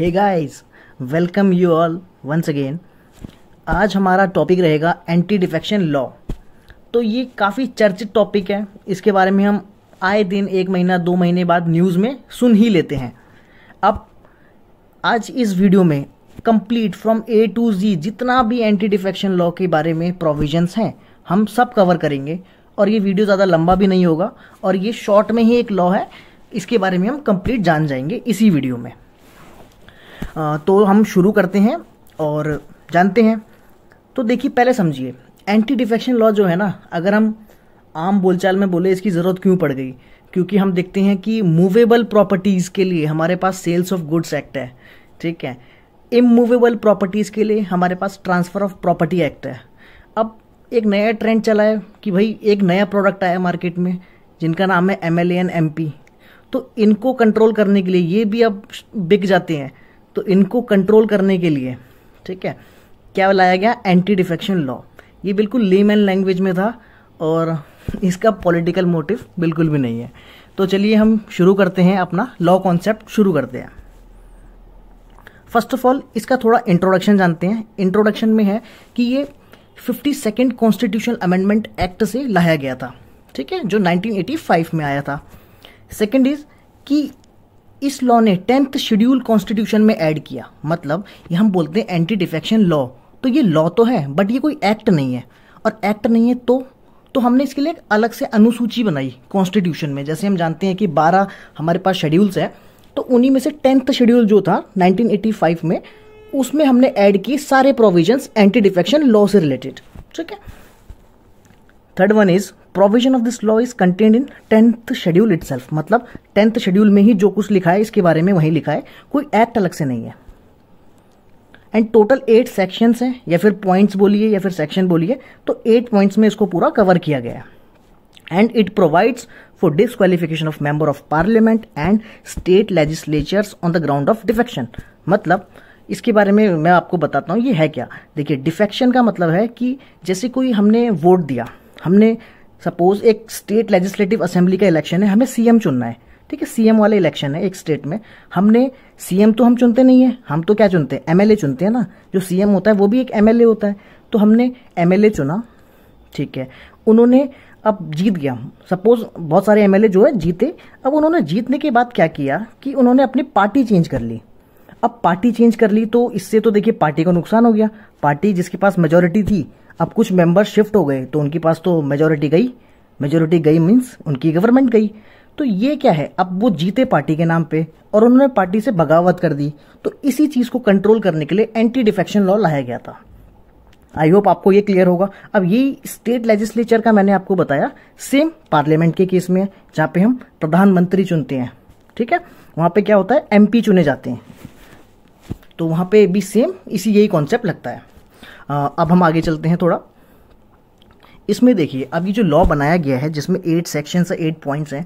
hey guys welcome you all once again आज हमारा topic रहेगा एंटी डिफेक्शन लॉ तो ये काफ़ी चर्चित टॉपिक है इसके बारे में हम आए दिन एक महीना दो महीने बाद न्यूज़ में सुन ही लेते हैं अब आज इस वीडियो में complete from A to Z जितना भी एंटी डिफेक्शन लॉ के बारे में प्रोविजंस हैं हम सब कवर करेंगे और ये वीडियो ज़्यादा लंबा भी नहीं होगा और ये शॉर्ट में ही एक लॉ है इसके बारे में हम कंप्लीट जान जाएंगे इसी वीडियो में तो हम शुरू करते हैं और जानते हैं तो देखिए पहले समझिए एंटी डिफेक्शन लॉ जो है ना अगर हम आम बोलचाल में बोले इसकी ज़रूरत क्यों पड़ गई क्योंकि हम देखते हैं कि मूवेबल प्रॉपर्टीज़ के लिए हमारे पास सेल्स ऑफ गुड्स एक्ट है ठीक है इमूवेबल प्रॉपर्टीज़ के लिए हमारे पास ट्रांसफ़र ऑफ प्रॉपर्टी एक्ट है अब एक नया ट्रेंड चला है कि भाई एक नया प्रोडक्ट आया मार्केट में जिनका नाम है M L N M P तो इनको कंट्रोल करने के लिए ये भी अब बिक जाते हैं तो इनको कंट्रोल करने के लिए ठीक है क्या लाया गया एंटी डिफेक्शन लॉ ये बिल्कुल लीमैन लैंग्वेज में था और इसका पॉलिटिकल मोटिव बिल्कुल भी नहीं है तो चलिए हम शुरू करते हैं अपना लॉ कॉन्सेप्ट शुरू करते हैं फर्स्ट ऑफ ऑल इसका थोड़ा इंट्रोडक्शन जानते हैं इंट्रोडक्शन में है कि ये fifty second constitutional amendment act से लाया गया था ठीक है जो 1985 में आया था सेकेंड इज कि इस लॉ ने टेंथ शेड्यूल कॉन्स्टिट्यूशन में ऐड किया मतलब ये हम बोलते हैं एंटी डिफेक्शन लॉ तो ये लॉ तो है बट ये कोई एक्ट नहीं है और एक्ट नहीं है तो तो हमने इसके लिए एक अलग से अनुसूची बनाई कॉन्स्टिट्यूशन में जैसे हम जानते हैं कि बारह हमारे पास शेड्यूल्स है तो उन्हीं में से टेंथ शेड्यूल जो था 1985 में उसमें हमने ऐड किए सारे प्रोविजंस एंटी डिफेक्शन लॉ से रिलेटेड ठीक है third one is provision of this law is contained in tenth schedule it मतलब टेंथ शेड्यूल में ही जो कुछ लिखा है इसके बारे में वही लिखा है कोई एक्ट अलग से नहीं है एंड टोटल एट सेक्शन हैं या फिर पॉइंट्स बोलिए या फिर सेक्शन बोलिए तो एट पॉइंट्स में इसको पूरा कवर किया गया and it provides for disqualification of member of parliament and state legislatures on the ground of defection मतलब इसके बारे में मैं आपको बताता हूँ ये है क्या देखिए डिफेक्शन का मतलब है कि जैसे कोई हमने वोट दिया हमने सपोज एक स्टेट लेजिस्लेटिव असेंबली का इलेक्शन है हमें सीएम चुनना है ठीक है सीएम वाला इलेक्शन है एक स्टेट में हमने सीएम तो हम चुनते नहीं है हम तो क्या चुनते हैं एमएलए चुनते हैं ना जो सीएम होता है वो भी एक एमएलए होता है तो हमने एमएलए चुना ठीक है उन्होंने अब जीत गया सपोज बहुत सारे एमएलए जो है जीते अब उन्होंने जीतने के बाद क्या किया कि उन्होंने अपनी पार्टी चेंज कर ली अब पार्टी चेंज कर ली तो इससे तो देखिए पार्टी को नुकसान हो गया पार्टी जिसके पास मेजोरिटी थी अब कुछ मेंबर शिफ्ट हो गए तो उनके पास तो मेजोरिटी गई मेजोरिटी गई मीन्स उनकी गवर्नमेंट गई तो ये क्या है अब वो जीते पार्टी के नाम पे और उन्होंने पार्टी से बगावत कर दी तो इसी चीज को कंट्रोल करने के लिए एंटी डिफेक्शन लॉ लाया गया था आई होप आपको ये क्लियर होगा अब ये स्टेट लेजिस्लेचर का मैंने आपको बताया सेम पार्लियामेंट के केस में जहां पे हम प्रधानमंत्री चुनते हैं ठीक है वहां पे क्या होता है एमपी चुने जाते हैं तो वहां पे भी सेम इसी यही कॉन्सेप्ट लगता है अब हम आगे चलते हैं थोड़ा इसमें देखिए अभी जो लॉ बनाया गया है जिसमें एट सेक्शन है एट पॉइंट्स हैं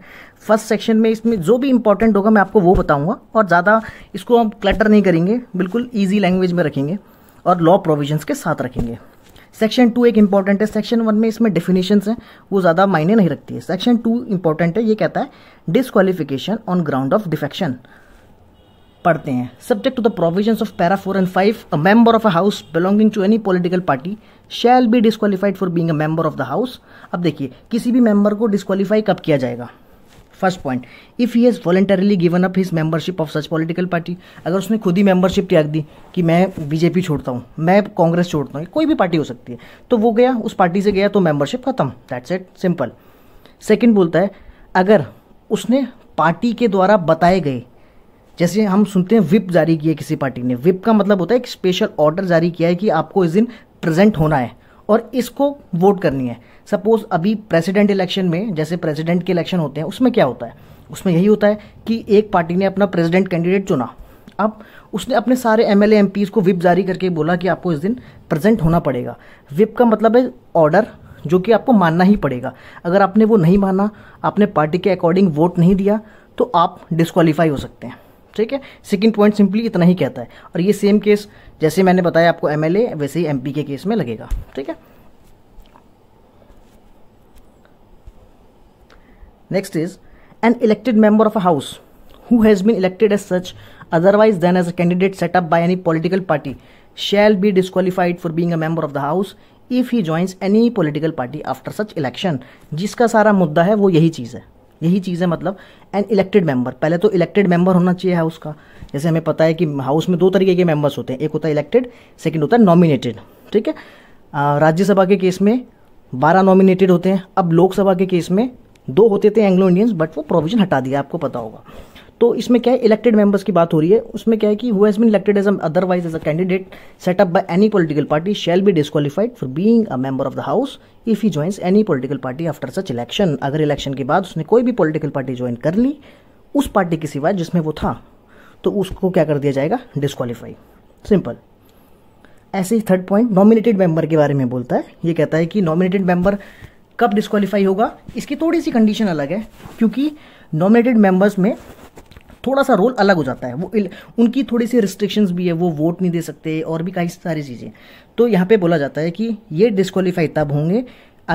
फर्स्ट सेक्शन में इसमें जो भी इंपॉर्टेंट होगा मैं आपको वो बताऊंगा और ज़्यादा इसको हम क्लटर नहीं करेंगे बिल्कुल ईजी लैंग्वेज में रखेंगे और लॉ प्रोविजन के साथ रखेंगे सेक्शन टू एक इंपॉर्टेंट है सेक्शन वन में इसमें डेफिनेशन है वो ज़्यादा मायने नहीं रखती है सेक्शन टू इंपॉर्टेंट है ये कहता है disqualification on ground of defection पढ़ते हैं subject to the provisions of para four and five a member of a house belonging to any political party shall be disqualified for being a member of the house अब देखिए किसी भी member को disqualify कब किया जाएगा first point if he has voluntarily given up his membership of such political party अगर उसने खुद ही मेंबरशिप त्याग दी कि मैं बीजेपी छोड़ता हूँ मैं कांग्रेस छोड़ता हूँ कोई भी पार्टी हो सकती है तो वो गया उस पार्टी से गया तो मेंबरशिप खत्म दैट्स इट सिंपल सेकेंड बोलता है अगर उसने पार्टी के द्वारा बताए गए जैसे हम सुनते हैं विप जारी किए किसी पार्टी ने विप का मतलब होता है एक स्पेशल ऑर्डर जारी किया है कि आपको इस दिन प्रेजेंट होना है और इसको वोट करनी है सपोज अभी प्रेसिडेंट इलेक्शन में जैसे प्रेसिडेंट के इलेक्शन होते हैं उसमें क्या होता है उसमें यही होता है कि एक पार्टी ने अपना प्रेसिडेंट कैंडिडेट चुना अब उसने अपने सारे एम एल एम को विप जारी करके बोला कि आपको इस दिन प्रेजेंट होना पड़ेगा विप का मतलब है ऑर्डर जो कि आपको मानना ही पड़ेगा अगर आपने वो नहीं माना आपने पार्टी के अकॉर्डिंग वोट नहीं दिया तो आप डिस्कालीफाई हो सकते हैं ठीक है सेकेंड पॉइंट सिंपली इतना ही कहता है और ये सेम केस जैसे मैंने बताया आपको एमएलए वैसे ही एमपी के केस में लगेगा ठीक है next is an elected member of a house who has been elected as such otherwise than as a candidate set up by any political party shall be disqualified for being a member of the house if he joins any political party after such election जिसका सारा मुद्दा है वो यही चीज है यही चीज़ है मतलब एन इलेक्टेड मेंबर पहले तो इलेक्टेड मेंबर होना चाहिए हाउस का जैसे हमें पता है कि हाउस में दो तरीके के मेंबर्स होते हैं एक होता है इलेक्टेड सेकंड होता है नॉमिनेटेड ठीक है राज्यसभा के केस में बारह नॉमिनेटेड होते हैं अब लोकसभा के केस में दो होते थे एंग्लो इंडियंस बट वो प्रोविजन हटा दिया आपको पता होगा तो इसमें क्या है इलेक्टेड मेंबर्स की बात हो रही है उसमें क्या है कि who been elected as otherwise as a candidate set up by any political party shall be disqualified for being a member of the house if he joins any political party after such election अगर election के बाद उसने कोई भी political party join कर ली उस party के सिवाय जिसमें वो था तो उसको क्या कर दिया जाएगा डिस्कालीफाई सिंपल ऐसे ही थर्ड पॉइंट नॉमिनेटेड मेंबर के बारे में बोलता है ये कहता है कि नॉमिनेटेड मेंबर कब डिस्कालीफाई होगा इसकी थोड़ी सी कंडीशन अलग है क्योंकि नॉमिनेटेड मेंबर्स में थोड़ा सा रोल अलग हो जाता है वो उनकी थोड़ी सी रिस्ट्रिक्शंस भी है वो वोट नहीं दे सकते और भी कई सारी चीज़ें तो यहाँ पे बोला जाता है कि ये डिस्कालीफाई तब होंगे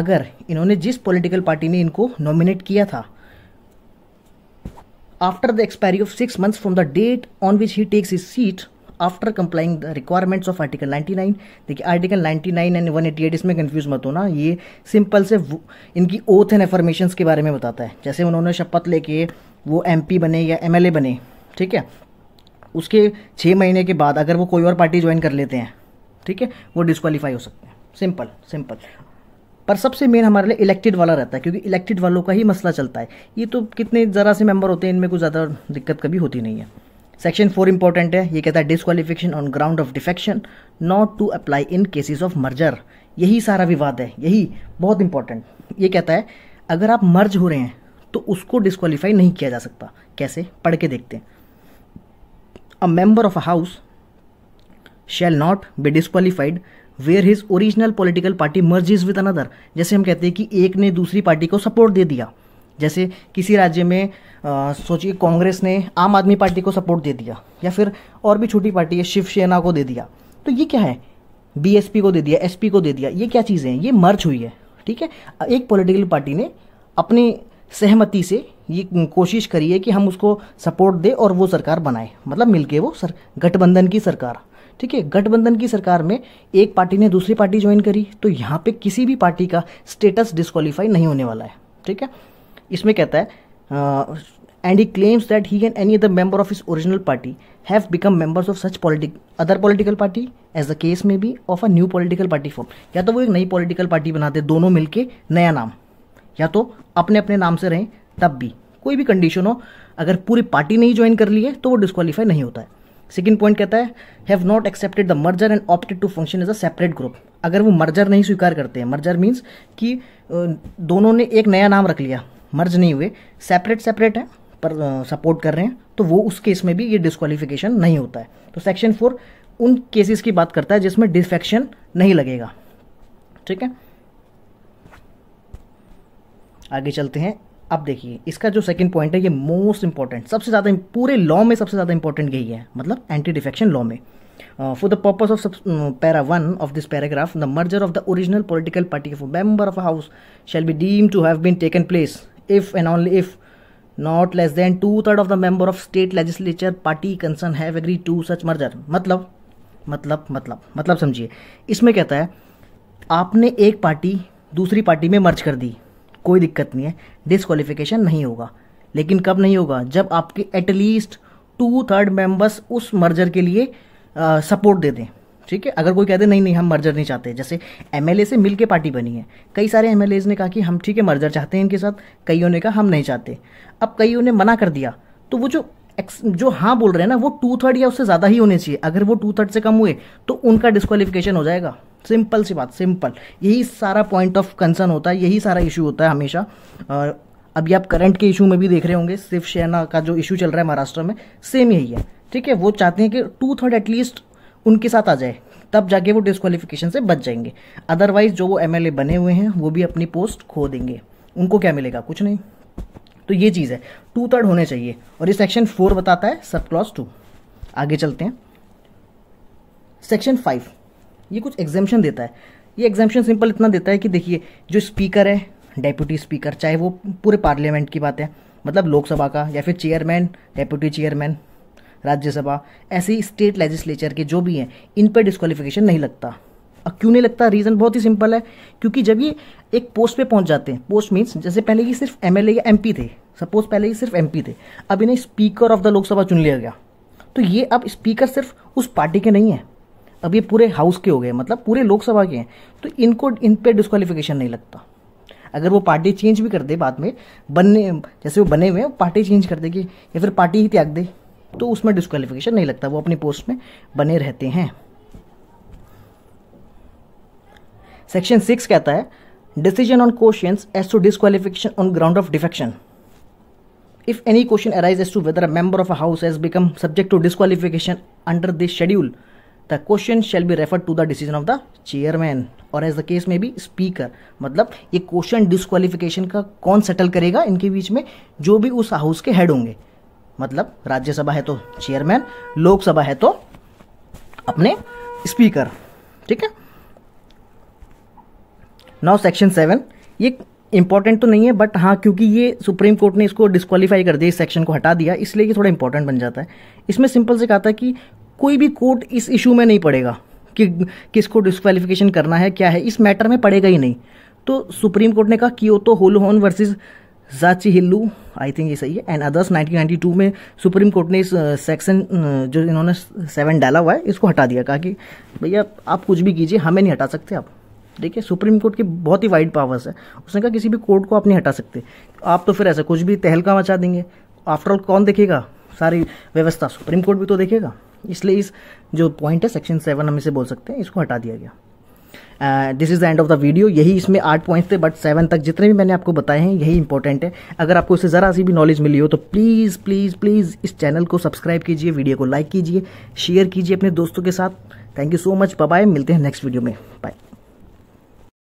अगर इन्होंने जिस पॉलिटिकल पार्टी ने इनको नॉमिनेट किया था after the expiry of six months from the date on which he takes is seat after complying the requirements of article 99 देखिए आर्टिकल 99 एंड 188 इसमें कंफ्यूज मत होना ये सिंपल से इनकी ओथ एंड एफर्मेशन के बारे में बताता है जैसे उन्होंने शपथ लेके वो एम बने या एम बने ठीक है उसके छः महीने के बाद अगर वो कोई और पार्टी ज्वाइन कर लेते हैं ठीक है वो डिस्कवालीफाई हो सकते हैं सिंपल सिंपल पर सबसे मेन हमारे लिए इलेक्टेड वाला रहता है क्योंकि इलेक्टेड वालों का ही मसला चलता है ये तो कितने ज़रा से मेंबर होते हैं इनमें कुछ ज़्यादा दिक्कत कभी होती नहीं है सेक्शन फोर इंपॉर्टेंट है ये कहता है disqualification on ground of defection not to apply in cases of merger यही सारा विवाद है यही बहुत इंपॉर्टेंट ये कहता है अगर आप मर्ज हो रहे हैं तो उसको डिस्कालीफाई नहीं किया जा सकता कैसे पढ़ के देखते हैं a member of a house shall not be disqualified where his original political party merges with another जैसे हम कहते हैं कि एक ने दूसरी पार्टी को सपोर्ट दे दिया जैसे किसी राज्य में सोचिए कांग्रेस ने आम आदमी पार्टी को सपोर्ट दे दिया या फिर और भी छोटी पार्टी है शिवसेना को दे दिया तो ये क्या है बीएसपी को दे दिया एसपी को दे दिया ये क्या चीज़ें हैं ये मर्ज हुई है ठीक है एक पॉलिटिकल पार्टी ने अपनी सहमति से ये कोशिश करिए कि हम उसको सपोर्ट दे और वो सरकार बनाए मतलब मिलके वो सर गठबंधन की सरकार ठीक है गठबंधन की सरकार में एक पार्टी ने दूसरी पार्टी ज्वाइन करी तो यहाँ पे किसी भी पार्टी का स्टेटस डिस्कालीफाई नहीं होने वाला है ठीक है इसमें कहता है and he claims that he and any other member of is original party have become members of such politic other political party as a case में B of a new political party form या तो वो एक नई political party बनाते दोनों मिलके नया नाम या तो अपने अपने नाम से रहें तब भी कोई भी कंडीशन हो अगर पूरी पार्टी नहीं ज्वाइन कर ली है तो वो डिस्कालीफाई नहीं होता है सेकेंड पॉइंट कहता है have not accepted the merger and opted to function as a separate group अगर वो मर्जर नहीं स्वीकार करते हैं मर्जर मीन्स कि दोनों ने एक नया नाम रख लिया मर्ज नहीं हुए सेपरेट सेपरेट है पर सपोर्ट कर रहे हैं तो वो उस केस में भी ये डिस्कालीफिकेशन नहीं होता है तो सेक्शन फोर उन केसेस की बात करता है जिसमें डिफेक्शन नहीं लगेगा ठीक है आगे चलते हैं अब देखिए इसका जो सेकंड पॉइंट है ये मोस्ट इंपॉर्टेंट सबसे ज़्यादा पूरे लॉ में सबसे ज़्यादा इंपॉर्टेंट यही है मतलब एंटी डिफेक्शन लॉ में for the purpose of para one of this paragraph the merger of the original political party of member of house shall be deem to have been taken place if and only if not less than two third of the member of state legislature party concern have agree to such merger मतलब मतलब मतलब मतलब समझिए इसमें कहता है आपने एक पार्टी दूसरी पार्टी में मर्ज कर दी कोई दिक्कत नहीं है डिसक्वालिफिकेशन नहीं होगा लेकिन कब नहीं होगा जब आपके एटलीस्ट टू थर्ड मेंबर्स उस मर्जर के लिए सपोर्ट दे दें ठीक है अगर कोई कह दे नहीं नहीं हम मर्जर नहीं चाहते जैसे एमएलए से मिल के पार्टी बनी है कई सारे एम ने कहा कि हम ठीक है मर्जर चाहते हैं इनके साथ कईयों ने कहा हम नहीं चाहते अब कईयों ने मना कर दिया तो वो जो जो हाँ बोल रहे हैं ना वो टू थर्ड या उससे ज़्यादा ही होने चाहिए अगर वो टू थर्ड से कम हुए तो उनका डिस्कालिफिकेशन हो जाएगा सिंपल सी बात सिंपल यही सारा पॉइंट ऑफ कंसर्न होता है यही सारा इशू होता है हमेशा और अभी आप करंट के इशू में भी देख रहे होंगे सिर्फ का जो इशू चल रहा है महाराष्ट्र में सेम यही है ठीक है वो चाहते हैं कि टू थर्ड एटलीस्ट उनके साथ आ जाए तब जाके वो डिस्कालिफिकेशन से बच जाएंगे अदरवाइज जो वो एमएलए बने हुए हैं वो भी अपनी पोस्ट खो देंगे उनको क्या मिलेगा कुछ नहीं तो ये चीज़ है टू थर्ड होने चाहिए और ये सेक्शन फोर बताता है सब क्लॉज टू आगे चलते हैं सेक्शन फाइव ये कुछ एग्जामेशन देता है ये एग्जामेशन सिंपल इतना देता है कि देखिए जो स्पीकर है डेप्यूटी स्पीकर चाहे वो पूरे पार्लियामेंट की बात है मतलब लोकसभा का या फिर चेयरमैन डेप्यूटी चेयरमैन राज्यसभा ऐसे ही स्टेट लेजिस्लेचर के जो भी हैं इन पर डिस्कालिफिकेशन नहीं लगता क्यों नहीं लगता रीज़न बहुत ही सिंपल है क्योंकि जब ये एक पोस्ट पे पहुंच जाते हैं पोस्ट मीन्स जैसे पहले ये सिर्फ एम या एम थे सपोज पहले ये सिर्फ एम थे अब इन्हें स्पीकर ऑफ द लोकसभा चुन लिया गया तो ये अब स्पीकर सिर्फ उस पार्टी के नहीं है अब ये पूरे हाउस के हो गए मतलब पूरे लोकसभा के हैं तो इनको इन पर डिस्कालिफिकेशन नहीं लगता अगर वो पार्टी चेंज भी कर दे बाद में बनने जैसे वो बने हुए हैं पार्टी चेंज कर देगी या फिर पार्टी ही त्याग दे तो उसमें डिस्कालिफिकेशन नहीं लगता वो अपनी पोस्ट में बने रहते हैं सेक्शन सिक्स कहता है decision on question as to disqualification on ground of defection if any question arise as to whether a member of a house as become subject to disqualification under this schedule the question shall be refer to the decision of the chairman or as the case में भी speaker मतलब ये question disqualification का कौन settle करेगा इनके बीच में जो भी उस हाउस के हेड होंगे मतलब राज्यसभा है तो चेयरमैन लोकसभा है तो अपने स्पीकर ठीक है नाउ सेक्शन सेवन ये इंपॉर्टेंट तो नहीं है बट हाँ क्योंकि ये सुप्रीम कोर्ट ने इसको डिस्कवालीफाई कर दिया इस सेक्शन को हटा दिया इसलिए ये थोड़ा इंपॉर्टेंट बन जाता है इसमें सिंपल से कहा था कि कोई भी कोर्ट इस इशू में नहीं पड़ेगा कि किसको डिस्कालीफिकेशन करना है क्या है इस मैटर में पड़ेगा ही नहीं तो सुप्रीम कोर्ट ने कहा कि वो तो होलोहॉन वर्सेज जाची हिल्लू आई थिंक ये सही है एंड अदर्स 1992 में सुप्रीम कोर्ट ने इस सेक्शन जो इन्होंने सेवन डाला हुआ है इसको हटा दिया कहा कि भैया आप कुछ भी कीजिए हमें नहीं हटा सकते आप देखिए सुप्रीम कोर्ट की बहुत ही वाइड पावर्स है उसने कहा किसी भी कोर्ट को आप नहीं हटा सकते आप तो फिर ऐसा कुछ भी तहलका मचा देंगे आफ्टरऑल कौन देखेगा सारी व्यवस्था सुप्रीम कोर्ट भी तो देखेगा इसलिए इस जो पॉइंट है सेक्शन सेवन हम इसे बोल सकते हैं इसको हटा दिया गया this is the end of the video यही इसमें आठ पॉइंट्स थे बट सेवन तक जितने भी मैंने आपको बताए हैं यही इंपॉर्टेंट है अगर आपको इससे ज़रा सी भी नॉलेज मिली हो तो प्लीज़ प्लीज़ प्लीज़ इस चैनल को सब्सक्राइब कीजिए वीडियो को लाइक कीजिए शेयर कीजिए अपने दोस्तों के साथ thank you so much bye मिलते हैं नेक्स्ट वीडियो में बाय